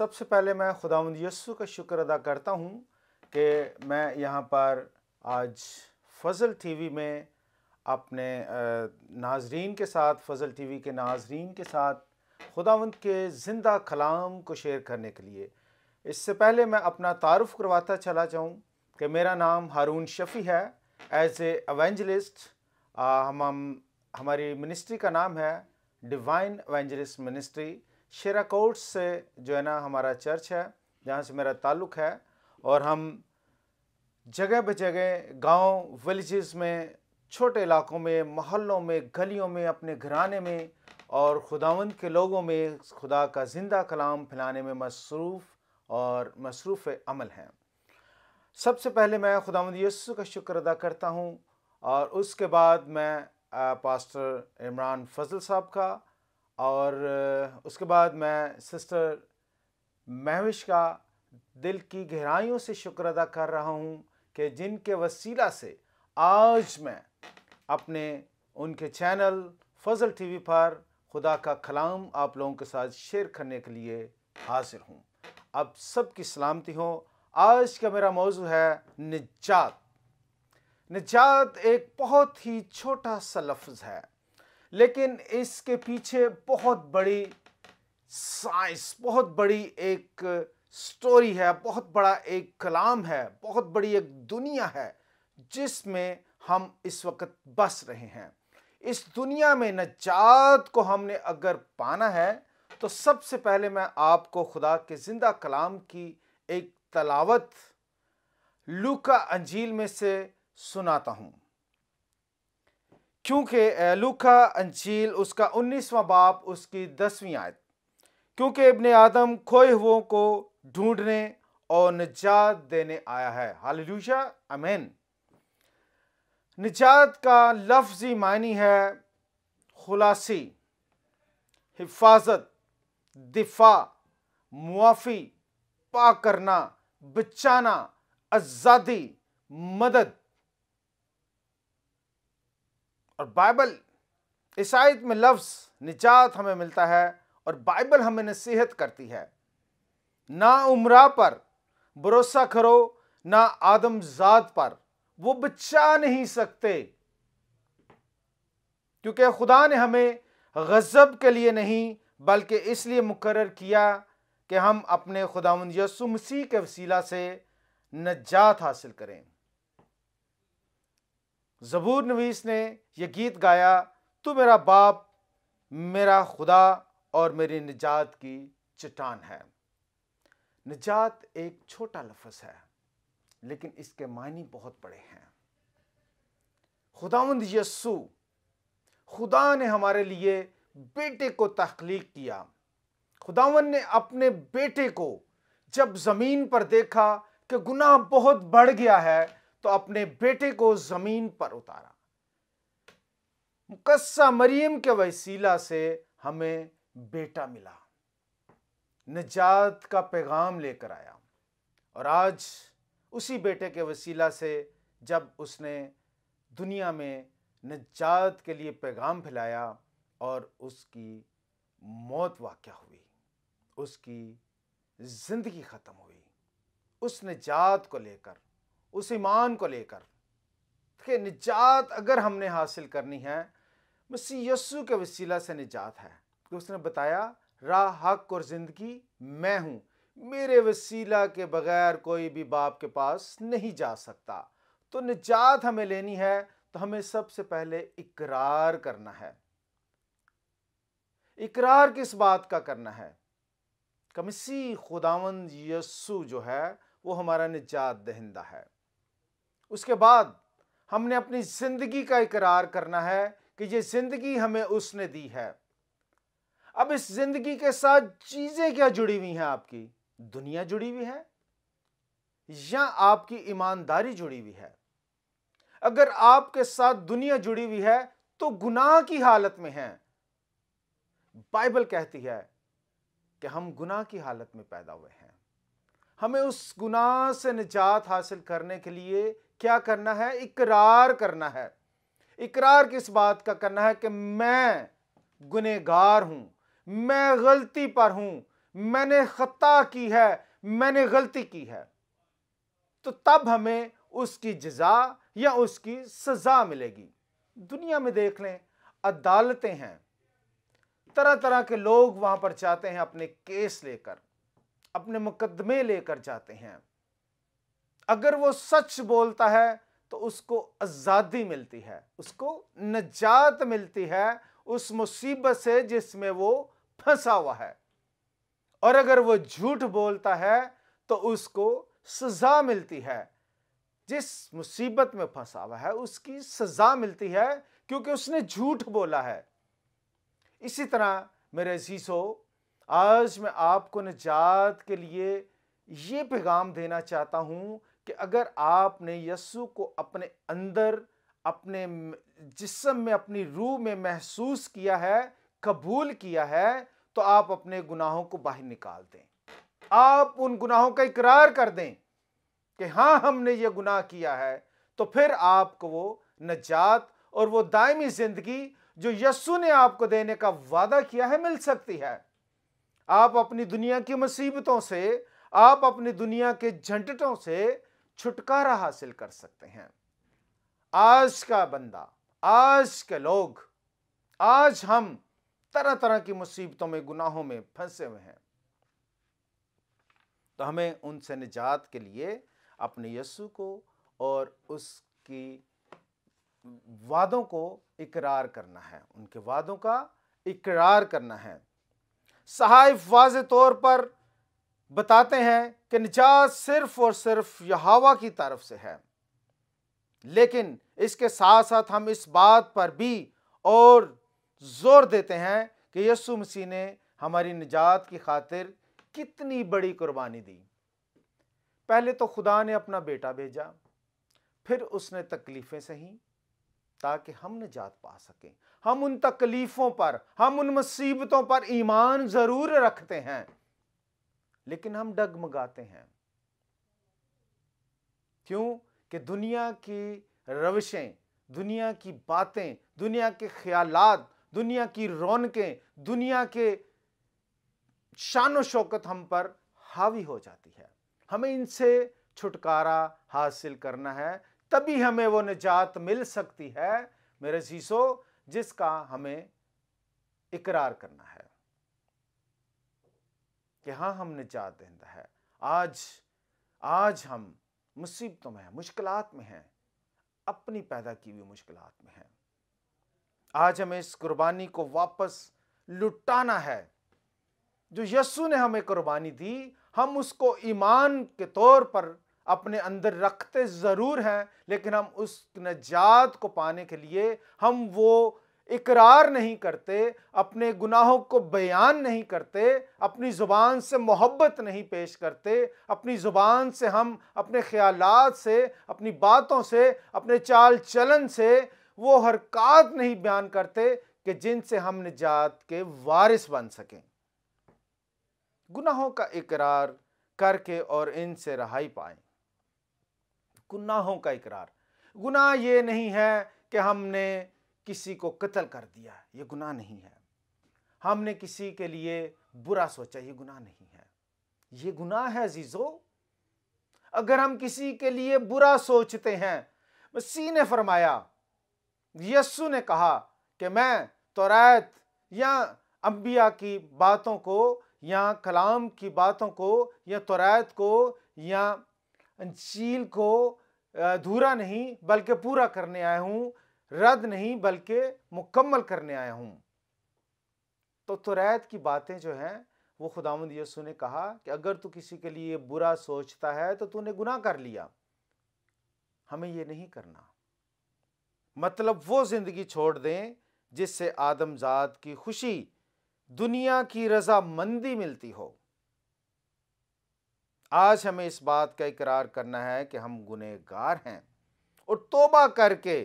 सबसे पहले मैं खुदा यस्सु का शुक्र अदा करता हूँ कि मैं यहाँ पर आज फजल टीवी में अपने नाजरीन के साथ फजल टीवी के नाजरीन के साथ खुदावंद के ज़िंदा कलाम को शेयर करने के लिए इससे पहले मैं अपना तारफ़ करवाता चला जाऊँ कि मेरा नाम हारून शफ़ी है एज एवेंजलिस्ट हम हम हमारी मिनिस्ट्री का नाम है डिवाइन एवेंजलिस्ट मिनिस्ट्री शेराकोट्स से जो है ना हमारा चर्च है जहाँ से मेरा ताल्लुक़ है और हम जगह ब जगह गांव विलेजेस में छोटे इलाकों में मोहल्लों में गलियों में अपने घराने में और खुदावंद के लोगों में खुदा का ज़िंदा कलाम फैलाने में मसरूफ़ और मसरूफ़ अमल हैं सबसे पहले मैं खुदावंद यसु का शुक्र अदा करता हूँ और उसके बाद मैं पास्टर इमरान फजल साहब का और उसके बाद मैं सिस्टर महविश का दिल की गहराइयों से शुक्र अदा कर रहा हूँ कि जिनके वसीला से आज मैं अपने उनके चैनल फजल टीवी पर खुदा का कलाम आप लोगों के साथ शेयर करने के लिए हाजिर हूँ अब सबकी सलामती हो आज का मेरा मौजू है निजात निजात एक बहुत ही छोटा सा लफ्ज़ है लेकिन इसके पीछे बहुत बड़ी साइंस बहुत बड़ी एक स्टोरी है बहुत बड़ा एक कलाम है बहुत बड़ी एक दुनिया है जिसमें हम इस वक्त बस रहे हैं इस दुनिया में नजात को हमने अगर पाना है तो सबसे पहले मैं आपको खुदा के ज़िंदा कलाम की एक तलावत लूका अंजील में से सुनाता हूँ क्योंकि लूखा अंजील उसका उन्नीसवा बाप उसकी दसवीं आयत क्योंकि इबन आदम खोए हुओं को ढूंढने और निजात देने आया है हालेलुया अमेन निजात का लफ्ज़ी मानी है खुलासी हिफाजत दिफा मुआफ़ी पा करना बचाना आज़ादी मदद और बाइबल ईसाइत में लफ्ज़ निजात हमें मिलता है और बाइबल हमें नसीहत करती है ना उम्रा पर भरोसा करो ना आदमजात पर वो बचा नहीं सकते क्योंकि खुदा ने हमें गज़ब के लिए नहीं बल्कि इसलिए मुकर किया कि हम अपने खुदा यसु मसीह के वसीला से नजात हासिल करें ज़बूर नवीस ने यह गीत गाया तू मेरा बाप मेरा खुदा और मेरी निजात की चट्टान है निजात एक छोटा लफज है लेकिन इसके मायने बहुत बड़े हैं खुदावंद यस्सु खुदा ने हमारे लिए बेटे को तख्लीक किया खुदावंद ने अपने बेटे को जब ज़मीन पर देखा कि गुनाह बहुत बढ़ गया है तो अपने बेटे को जमीन पर उतारा मुकस्सा मरियम के वसीला से हमें बेटा मिला निजात का पैगाम लेकर आया और आज उसी बेटे के वसीला से जब उसने दुनिया में निजात के लिए पैगाम फैलाया और उसकी मौत वाक़ हुई उसकी ज़िंदगी ख़त्म हुई उस निजात को लेकर उस ईमान को लेकर कि निजात अगर हमने हासिल करनी है मसी यस्सु के वसीला से निजात है कि उसने बताया राह हक और ज़िंदगी मैं हूँ मेरे वसीला के बगैर कोई भी बाप के पास नहीं जा सकता तो निजात हमें लेनी है तो हमें सबसे पहले इकरार करना है इकरार किस बात का करना है कमसी खुदावंद यस्सु जो है वो हमारा निजात दहिंदा है उसके बाद हमने अपनी जिंदगी का इकरार करना है कि ये जिंदगी हमें उसने दी है अब इस जिंदगी के साथ चीजें क्या जुड़ी हुई हैं आपकी दुनिया जुड़ी हुई है या आपकी ईमानदारी जुड़ी हुई है अगर आपके साथ दुनिया जुड़ी हुई है तो गुनाह की हालत में है बाइबल कहती है कि हम गुनाह की हालत में पैदा हुए हैं हमें उस गुनाह से निजात हासिल करने के लिए क्या करना है इकरार करना है इकरार किस बात का करना है कि मैं गुनेगार हूं मैं गलती पर हूं मैंने खता की है मैंने गलती की है तो तब हमें उसकी जजा या उसकी सजा मिलेगी दुनिया में देख लें अदालतें हैं तरह तरह के लोग वहां पर जाते हैं अपने केस लेकर अपने मुकदमे लेकर जाते हैं अगर वो सच बोलता है तो उसको आज़ादी मिलती है उसको नजात मिलती है उस मुसीबत से जिसमें वो फंसा हुआ है और अगर वो झूठ बोलता है तो उसको सज़ा मिलती है जिस मुसीबत में फंसा हुआ है उसकी सज़ा मिलती है क्योंकि उसने झूठ बोला है इसी तरह मेरे अजीज़ों आज मैं आपको निजात के लिए ये पैगाम देना चाहता हूँ कि अगर आपने यस्सु को अपने अंदर अपने जिसम में अपनी रूह में महसूस किया है कबूल किया है तो आप अपने गुनाहों को बाहर निकाल दें आप उन गुनाहों का इकरार कर दें कि हाँ हमने ये गुनाह किया है तो फिर आपको वो नजात और वो दायमी ज़िंदगी जो यस्सु ने आपको देने का वादा किया है मिल सकती है आप अपनी दुनिया की मुसीबतों से आप अपनी दुनिया के झंझटों से छुटकारा हासिल कर सकते हैं आज का बंदा आज के लोग आज हम तरह तरह की मुसीबतों में गुनाहों में फंसे हुए हैं तो हमें उनसे निजात के लिए अपने यस्सु को और उसकी वादों को इकरार करना है उनके वादों का इकरार करना है सहाइफ वाज तौर पर बताते हैं कि निजात सिर्फ और सिर्फ यहावा की तरफ से है लेकिन इसके साथ साथ हम इस बात पर भी और जोर देते हैं कि यसु मसीह ने हमारी निजात की खातिर कितनी बड़ी कुर्बानी दी पहले तो खुदा ने अपना बेटा भेजा फिर उसने तकलीफ़ें सही ताकि हम निजात पा सकें हम उन तकलीफों पर हम उन मुसीबतों पर ईमान जरूर रखते हैं लेकिन हम डगमगाते हैं क्यों कि दुनिया की रविशें दुनिया की बातें दुनिया के ख्यालात दुनिया की रौनकें दुनिया के शान शौकत हम पर हावी हो जाती है हमें इनसे छुटकारा हासिल करना है तभी हमें वो निजात मिल सकती है मेरे शीशो जिसका हमें इकरार करना है कि हाँ हम निजात दहिंदा है आज आज हम मुसीबतों में हैं मुश्किल में हैं अपनी पैदा की हुई मुश्किल में हैं आज हमें इस कुर्बानी को वापस लुटाना है जो यस्सु ने हमें कुर्बानी दी हम उसको ईमान के तौर पर अपने अंदर रखते ज़रूर हैं लेकिन हम उस नजात को पाने के लिए हम वो इकरार नहीं करते अपने गुनाहों को बयान नहीं करते अपनी ज़ुबान से मोहब्बत नहीं पेश करते अपनी ज़ुबान से हम अपने ख्याल से अपनी बातों से अपने चाल चलन से वो हरकत नहीं बयान करते कि जिनसे हम निजात के वारिस बन सकें गुनाहों का इकरार करके और इनसे रहाई पाएं गुनाहों का इकरार गुनाह ये नहीं है कि हमने किसी को कत्ल कर दिया ये गुनाह नहीं है हमने किसी के लिए बुरा सोचा ये गुनाह नहीं है ये गुनाह है अजीज़ो अगर हम किसी के लिए बुरा सोचते हैं मसीह ने फरमाया यस्सु ने कहा कि मैं तो या अंबिया की बातों को या कलाम की बातों को या तोरात को या अंजील को अधूरा नहीं बल्कि पूरा करने आया हूं रद्द नहीं बल्कि मुकम्मल करने आया हूं तो तुरैत तो की बातें जो हैं वो खुदामद यसु ने कहा कि अगर तू किसी के लिए बुरा सोचता है तो तूने गुनाह कर लिया हमें ये नहीं करना मतलब वो ज़िंदगी छोड़ दें जिससे आदमजात की खुशी दुनिया की रजामंदी मिलती हो आज हमें इस बात का इकरार करना है कि हम गुनहगार हैं और तोबा करके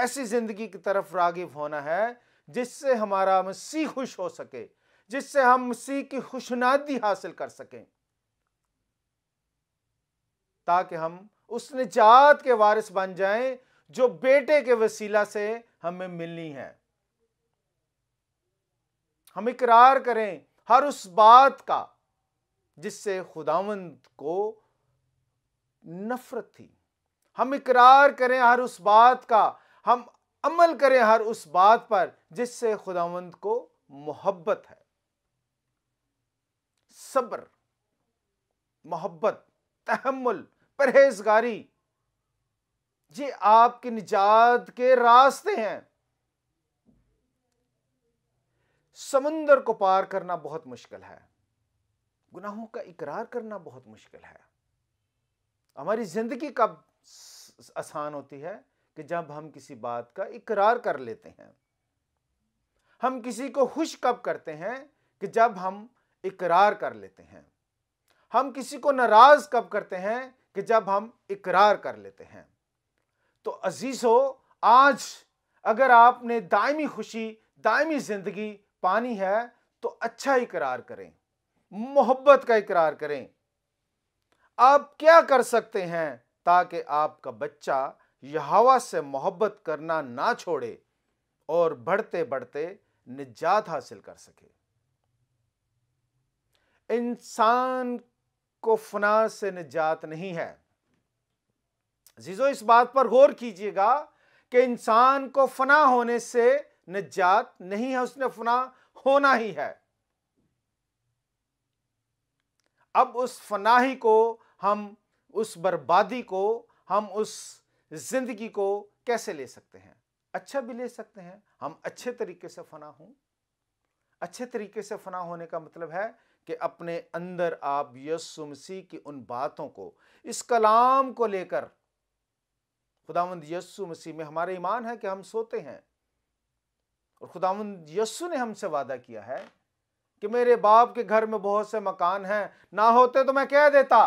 ऐसी जिंदगी की तरफ रागिब होना है जिससे हमारा मसीह खुश हो सके जिससे हम मसीह की खुशनादी हासिल कर सकें ताकि हम उस निजात के वारिस बन जाएं जो बेटे के वसीला से हमें मिलनी है हम इकरार करें हर उस बात का जिससे खुदावंद को नफरत थी हम इकरार करें हर उस बात का हम अमल करें हर उस बात पर जिससे खुदावंद को मोहब्बत है सब्र मोहब्बत तहमुल परहेजगारी ये आपके निजात के रास्ते हैं समुंदर को पार करना बहुत मुश्किल है गुनाहों का इकरार करना बहुत मुश्किल है हमारी ज़िंदगी कब आसान होती है कि जब हम किसी बात का इकरार कर लेते हैं हम किसी को खुश कब करते हैं कि जब हम इकरार कर लेते हैं हम किसी को नाराज़ कब करते हैं कि जब हम इकरार कर लेते हैं तो अजीज हो आज अगर आपने दायमी खुशी दायमी ज़िंदगी पानी है तो अच्छा इकरार करें मोहब्बत का इकरार करें आप क्या कर सकते हैं ताकि आपका बच्चा यहावा से मोहब्बत करना ना छोड़े और बढ़ते बढ़ते निजात हासिल कर सके इंसान को फना से निजात नहीं है जीजो इस बात पर गौर कीजिएगा कि इंसान को फना होने से निजात नहीं है उसने फना होना ही है अब उस फनाही को हम उस बर्बादी को हम उस ज़िंदगी को कैसे ले सकते हैं अच्छा भी ले सकते हैं हम अच्छे तरीके से फना हों अच्छे तरीके से फना होने का मतलब है कि अपने अंदर आप यस्सु मसीह की उन बातों को इस कलाम को लेकर खुदावंद यस्सु मसीह में हमारा ईमान है कि हम सोते हैं और खुदावंद यस्सु ने हमसे वादा किया है कि मेरे बाप के घर में बहुत से मकान हैं ना होते तो मैं कह देता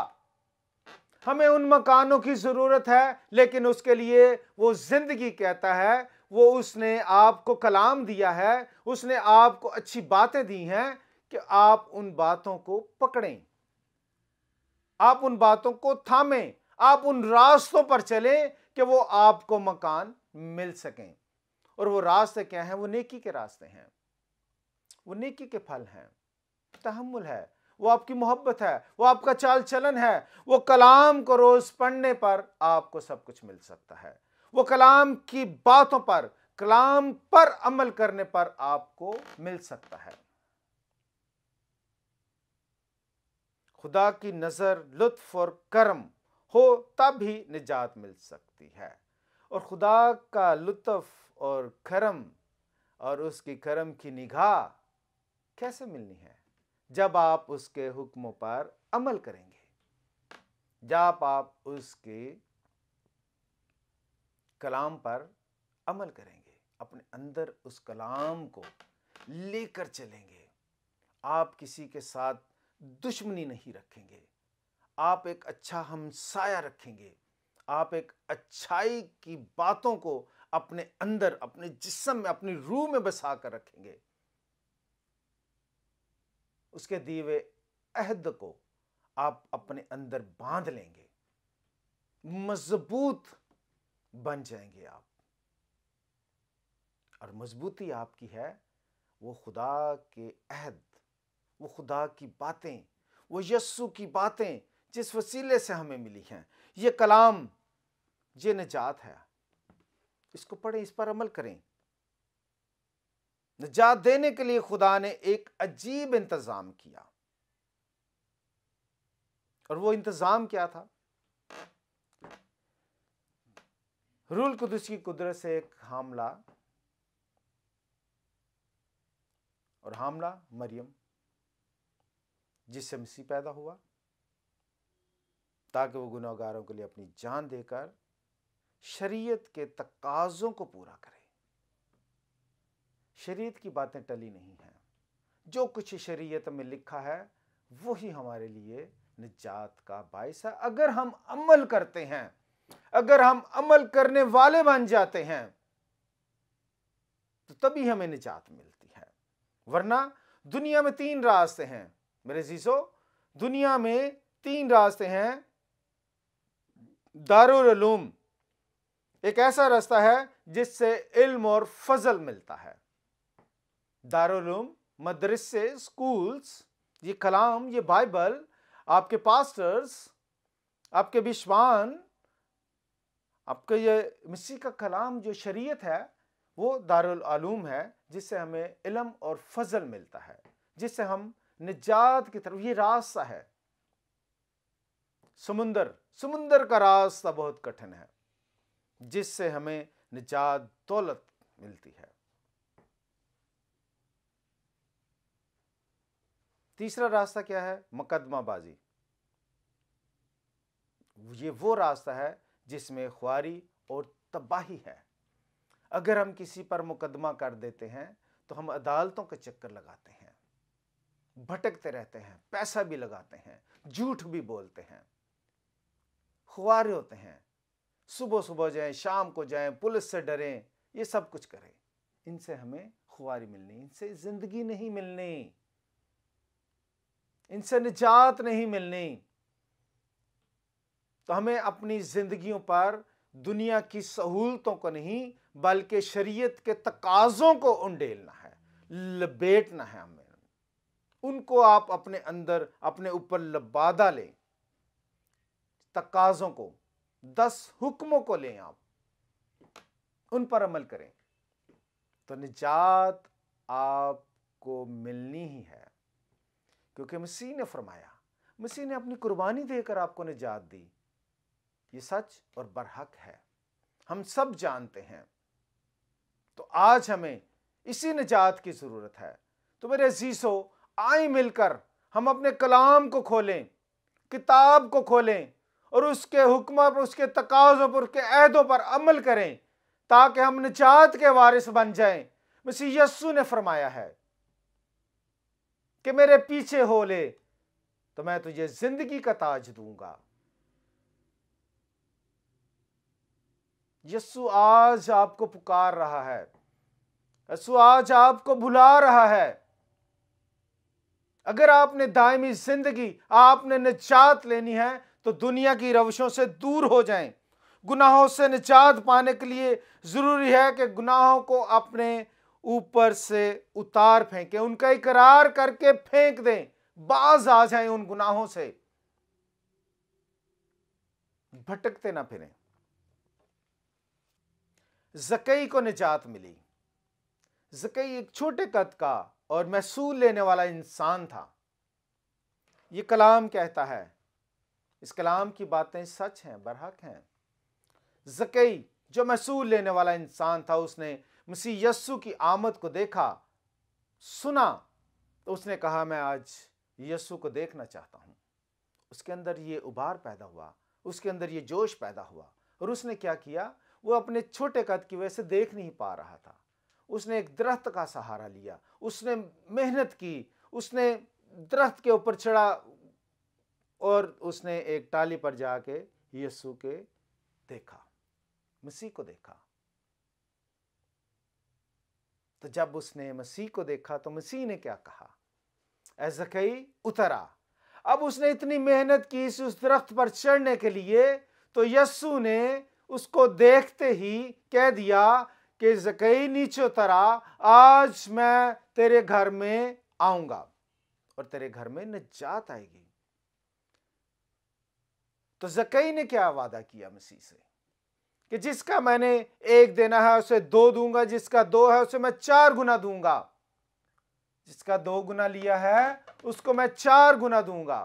हमें उन मकानों की ज़रूरत है लेकिन उसके लिए वो ज़िंदगी कहता है वो उसने आपको कलाम दिया है उसने आपको अच्छी बातें दी हैं कि आप उन बातों को पकड़ें आप उन बातों को थामें आप उन रास्तों पर चलें कि वो आपको मकान मिल सकें और वो रास्ते क्या हैं वो नेकी के रास्ते हैं वो नेकी के फल हैं तहमुल है वो आपकी मोहब्बत है वो आपका चाल चलन है वो कलाम को रोज़ पढ़ने पर आपको सब कुछ मिल सकता है वो कलाम की बातों पर कलाम पर अमल करने पर आपको मिल सकता है खुदा की नज़र लुत्फ और कर्म हो तब ही निजात मिल सकती है और खुदा का लुत्फ और करम और उसकी करम की निगाह कैसे मिलनी है जब आप उसके हुक्मों पर अमल करेंगे जब आप उसके कलाम पर अमल करेंगे अपने अंदर उस कलाम को लेकर चलेंगे आप किसी के साथ दुश्मनी नहीं रखेंगे आप एक अच्छा हमसाया रखेंगे आप एक अच्छाई की बातों को अपने अंदर अपने जिस्म में अपनी रूह में बसा कर रखेंगे उसके दिए अहद को आप अपने अंदर बांध लेंगे मजबूत बन जाएंगे आप और मजबूती आपकी है वो खुदा के अहद वो खुदा की बातें वो यस्सु की बातें जिस वसीले से हमें मिली हैं ये कलाम ये निजात है इसको पढ़ें इस पर अमल करें निजात देने के लिए खुदा ने एक अजीब इंतजाम किया और वो इंतजाम क्या था रूल कुदस की कुदरत से एक हमला और हमला मरियम जिससे मसीह पैदा हुआ ताकि वो गुनाहगारों के लिए अपनी जान देकर शरीयत के तकाजों को पूरा करे शरीयत की बातें टली नहीं हैं जो कुछ शरीयत में लिखा है वही हमारे लिए निजात का बायस है अगर हम अमल करते हैं अगर हम अमल करने वाले बन जाते हैं तो तभी हमें निजात मिलती है वरना दुनिया में तीन रास्ते हैं मेरे जीजो दुनिया में तीन रास्ते हैं दारुलूम एक ऐसा रास्ता है जिससे इल्म और फजल मिलता है दारुलूम मदरसे स्कूल्स ये कलाम ये बाइबल आपके पास्टर्स आपके विश्वान आपके ये मिस्सी का कलाम जो शरीयत है वो दारुल आलूम है जिससे हमें इलम और फजल मिलता है जिससे हम निजात की तरफ ये रास्ता है समुंदर समुंदर का रास्ता बहुत कठिन है जिससे हमें निजात दौलत मिलती है तीसरा रास्ता क्या है मुकदमाबाजी ये वो रास्ता है जिसमें ख्वारी और तबाही है अगर हम किसी पर मुकदमा कर देते हैं तो हम अदालतों के चक्कर लगाते हैं भटकते रहते हैं पैसा भी लगाते हैं झूठ भी बोलते हैं खुआरे होते हैं सुबह सुबह जाएं शाम को जाएं पुलिस से डरें ये सब कुछ करें इनसे हमें खुआरी मिलनी इनसे ज़िंदगी नहीं मिलनी इनसे निजात नहीं मिलनी तो हमें अपनी ज़िंदगियों पर दुनिया की सहूलतों को नहीं बल्कि शरीयत के तकाज़ों को उंडेलना है लबेटना है हमें उनको आप अपने अंदर अपने ऊपर लबादा लें तकाज़ों को दस हुक्मों को लें आप उन पर अमल करें तो निजात आपको मिलनी ही है क्योंकि मसीह ने फरमाया मसीह ने अपनी कुर्बानी देकर आपको निजात दी ये सच और बरहक है हम सब जानते हैं तो आज हमें इसी निजात की ज़रूरत है तो मेरे अजीसो आए मिलकर हम अपने कलाम को खोलें किताब को खोलें और उसके हुक्म पर उसके तकाजों पर उसके अहदों पर अमल करें ताकि हम निजात के वारिस बन जाएं मसीह यस्सु ने फरमाया है कि मेरे पीछे हो ले तो मैं तुझे जिंदगी का ताज दूंगा यस्सु आज आपको पुकार रहा है यस्सु आज आपको बुला रहा है अगर आपने दायमी जिंदगी आपने निजात लेनी है तो दुनिया की रविशों से दूर हो जाएं गुनाहों से निजात पाने के लिए ज़रूरी है कि गुनाहों को अपने ऊपर से उतार फेंके उनका इकरार करके फेंक दें बाज आ जाए उन गुनाहों से भटकते ना फिरें जकई को निजात मिली जकई एक छोटे कद का और महसूल लेने वाला इंसान था ये कलाम कहता है इस कलाम की बातें सच हैं बरहक हैं जकई जो महसूल लेने वाला इंसान था उसने मसीह यस्सु की आमद को देखा सुना तो उसने कहा मैं आज यस्सु को देखना चाहता हूँ उसके अंदर ये उबार पैदा हुआ उसके अंदर ये जोश पैदा हुआ और उसने क्या किया वो अपने छोटे कद की वजह से देख नहीं पा रहा था उसने एक दरख्त का सहारा लिया उसने मेहनत की उसने दरख्त के ऊपर चढ़ा और उसने एक टाली पर जाके यस्सु के देखा मसीह को देखा तो जब उसने मसीह को देखा तो मसीह ने क्या कहा ऐसाई उतरा अब उसने इतनी मेहनत की इस उस दरख्त पर चढ़ने के लिए तो यस्सु ने उसको देखते ही कह दिया कि जकई नीचे उतरा आज मैं तेरे घर में आऊंगा और तेरे घर में नजात आएगी तो जकई ने क्या वादा किया मसीह से कि जिसका मैंने एक देना है उसे दो दूंगा जिसका दो है उसे मैं चार गुना दूंगा जिसका दो गुना लिया है उसको मैं चार गुना दूंगा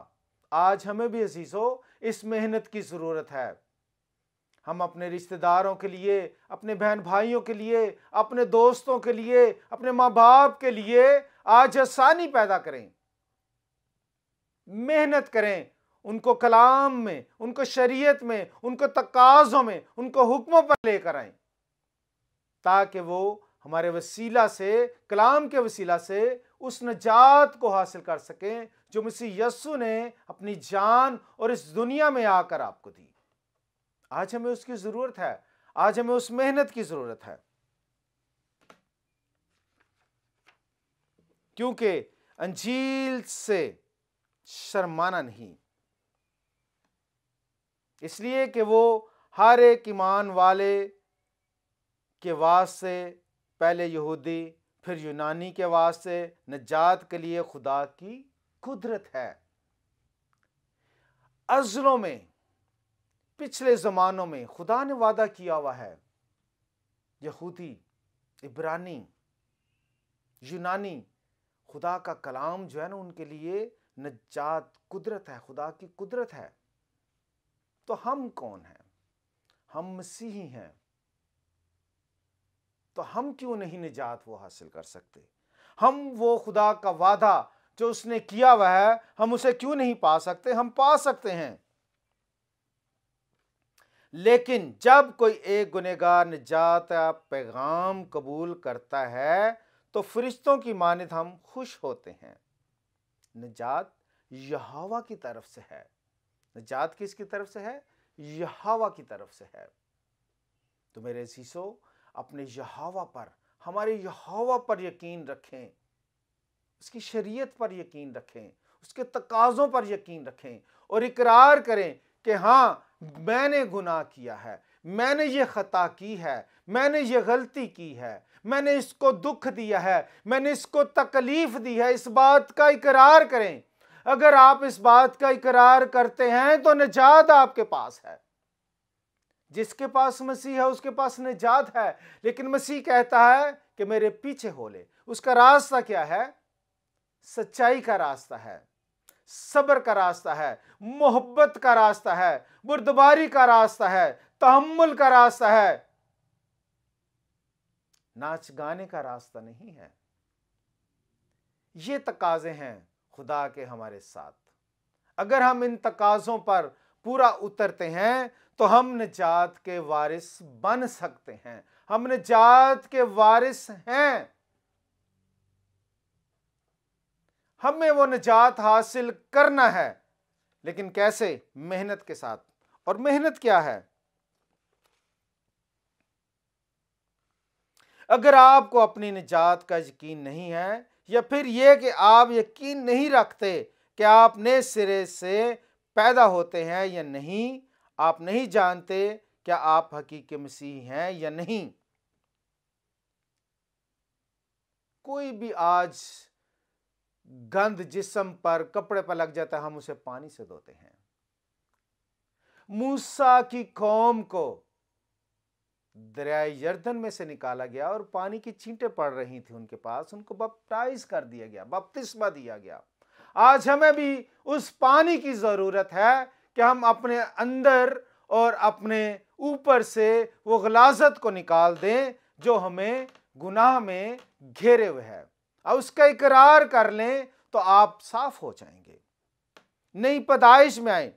आज हमें भी अजीजो इस मेहनत की ज़रूरत है हम अपने रिश्तेदारों के लिए अपने बहन भाइयों के लिए अपने दोस्तों के लिए अपने माँ बाप के लिए आज आसानी पैदा करें मेहनत करें उनको कलाम में उनको शरीयत में उनको तकाज़ों में उनको हुक्मों पर लेकर आए ताकि वो हमारे वसीला से कलाम के वसीला से उस नजात को हासिल कर सकें जो मसीह यस्सु ने अपनी जान और इस दुनिया में आकर आपको दी आज हमें उसकी ज़रूरत है आज हमें उस मेहनत की ज़रूरत है क्योंकि अंजील से शर्माना नहीं इसलिए कि वो हर एक ईमान वाले के वास्ते पहले यहूदी फिर यूनानी के वास्ते नजात के लिए खुदा की कुदरत है अजलों में पिछले ज़मानों में खुदा ने वादा किया हुआ है यहूदी इब्रानी यूनानी खुदा का कलाम जो है ना उनके लिए नजात कुदरत है खुदा की कुदरत है तो हम कौन हैं हम मसीही हैं तो हम क्यों नहीं निजात वो हासिल कर सकते हम वो खुदा का वादा जो उसने किया वह है हम उसे क्यों नहीं पा सकते हम पा सकते हैं लेकिन जब कोई एक गुनेगार निजात पैगाम कबूल करता है तो फरिश्तों की मानद हम खुश होते हैं निजात यहावा की तरफ से है निजात किसकी तरफ से है यहावा की तरफ से है तो मेरे शीशो अपने यहावा पर हमारे यहावा पर यकीन रखें उसकी शरीयत पर यकीन रखें उसके तकाज़ों पर यकीन रखें और इकरार करें कि हाँ मैंने गुनाह किया है मैंने ये ख़ता की है मैंने ये गलती की है मैंने इसको दुख दिया है मैंने इसको तकलीफ़ दी है इस बात का इकरार करें अगर आप इस बात का इकरार करते हैं तो निजात आपके पास है जिसके पास मसीह है उसके पास निजात है लेकिन मसीह कहता है कि मेरे पीछे हो ले उसका रास्ता क्या है सच्चाई का रास्ता है सब्र का रास्ता है मोहब्बत का रास्ता है बुरदबारी का रास्ता है तहमुल का रास्ता है नाच गाने का रास्ता नहीं है ये तकाजे हैं खुदा के हमारे साथ अगर हम इन तकाजों पर पूरा उतरते हैं तो हम निजात के वारिस बन सकते हैं हम निजात के वारिस हैं हमें वो निजात हासिल करना है लेकिन कैसे मेहनत के साथ और मेहनत क्या है अगर आपको अपनी निजात का यकीन नहीं है या फिर ये कि आप यकीन नहीं रखते कि आप नए सिरे से पैदा होते हैं या नहीं आप नहीं जानते क्या आप हकीक मसीह हैं या नहीं कोई भी आज गंद जिस्म पर कपड़े पर लग जाता है हम उसे पानी से धोते हैं मूसा की कौम को दरियाए यर्दन में से निकाला गया और पानी की चींटे पड़ रही थी उनके पास उनको बपटाइज कर दिया गया बपतिस्मा दिया गया आज हमें भी उस पानी की ज़रूरत है कि हम अपने अंदर और अपने ऊपर से वो गलाजत को निकाल दें जो हमें गुनाह में घेरे हुए है और उसका इकरार कर लें तो आप साफ हो जाएंगे नई पदाइश में आए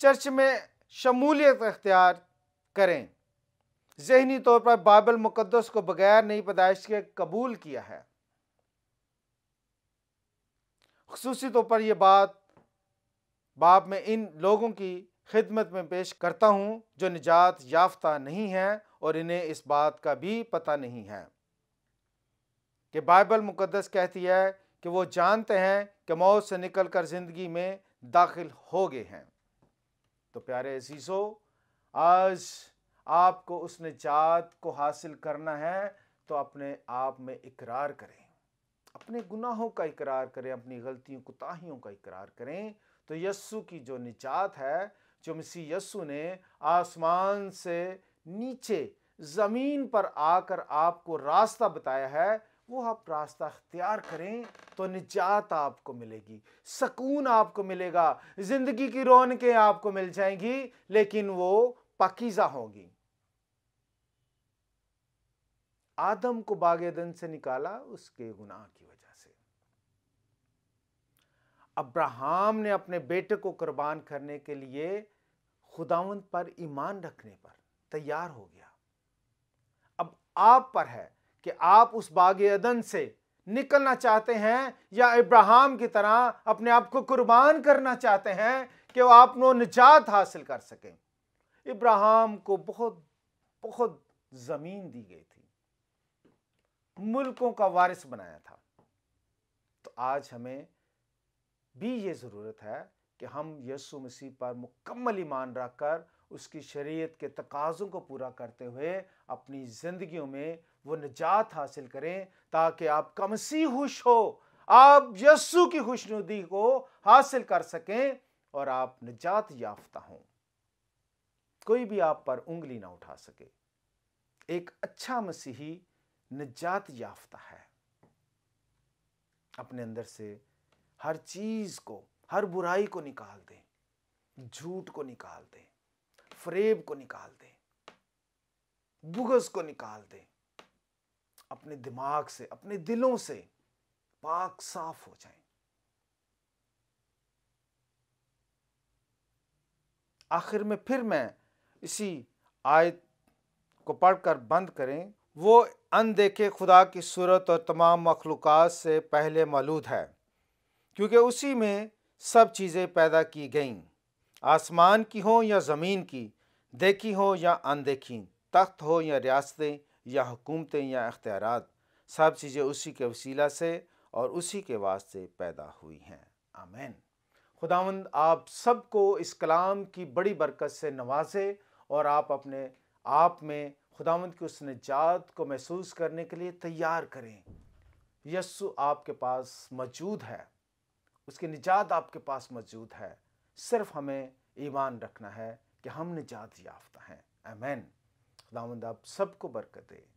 चर्च में शमूलियत अख्तियार करें जहनी तौर पर बाइबल मुकदस को बगैर नई पैदाइश के कबूल किया है खसूस तौर पर यह बात बाप में इन लोगों की खिदमत में पेश करता हूँ जो निजात याफ्ता नहीं है और इन्हें इस बात का भी पता नहीं है कि बाइबल मुकदस कहती है कि वो जानते हैं कि मौत से निकलकर ज़िंदगी में दाखिल हो गए हैं तो प्यारे अजीज़ों आज आपको उस निजात को हासिल करना है तो अपने आप में इकरार करें अपने गुनाहों का इकरार करें अपनी गलतियों कोताहियों का इकरार करें तो यस्सु की जो निजात है जो मसी यस्सु ने आसमान से नीचे ज़मीन पर आकर आपको रास्ता बताया है वो आप रास्ता अख्तियार करें तो निजात आपको मिलेगी सकून आपको मिलेगा ज़िंदगी की रौनकें आपको मिल जाएंगी लेकिन वो पकीजा होगी आदम को बागेदन से निकाला उसके गुनाह की वजह से अब्राहम ने अपने बेटे को कुर्बान करने के लिए खुदावंत पर ईमान रखने पर तैयार हो गया अब आप पर है कि आप उस बागेदन अदन से निकलना चाहते हैं या इब्राहिम की तरह अपने आप को कुर्बान करना चाहते हैं कि वो आप नो निजात हासिल कर सकें इब्राहिम को बहुत बहुत ज़मीन दी गई थी मुल्कों का वारिस बनाया था तो आज हमें भी ये ज़रूरत है कि हम यसु मसीह पर मुकम्मल ईमान रखकर उसकी शरीयत के तकाज़ों को पूरा करते हुए अपनी ज़िंदगियों में वो निजात हासिल करें ताकि आपका मसीह खुश हो आप यस्सु की खुशनुदी को हासिल कर सकें और आप निजात याफ्ता हों कोई भी आप पर उंगली ना उठा सके एक अच्छा मसीही निजात याफ्ता है अपने अंदर से हर चीज को हर बुराई को निकाल दें झूठ को निकाल दें फरेब को निकाल दें बुगस को निकाल दें अपने दिमाग से अपने दिलों से पाक साफ हो जाएं आखिर में फिर मैं इसी आयत को पढ़कर बंद करें वो अनदेखे खुदा की सूरत और तमाम मखलूक से पहले मौलूद है क्योंकि उसी में सब चीज़ें पैदा की गईं आसमान की हो या ज़मीन की देखी हो या अनदेखी तख्त हो या रियासतें या हुकूमतें या अख्तियार सब चीज़ें उसी के वसीला से और उसी के वास्ते पैदा हुई हैं आमैन खुदावंद आप सबको इस कलाम की बड़ी बरकत से नवाजे और आप अपने आप में खुदावंद की उस निजात को महसूस करने के लिए तैयार करें यस्सु आपके पास मौजूद है उसकी निजात आपके पास मौजूद है सिर्फ हमें ईमान रखना है कि हम निजात याफ्ता हैं मैन खुदावंद आप सबको बरकत दें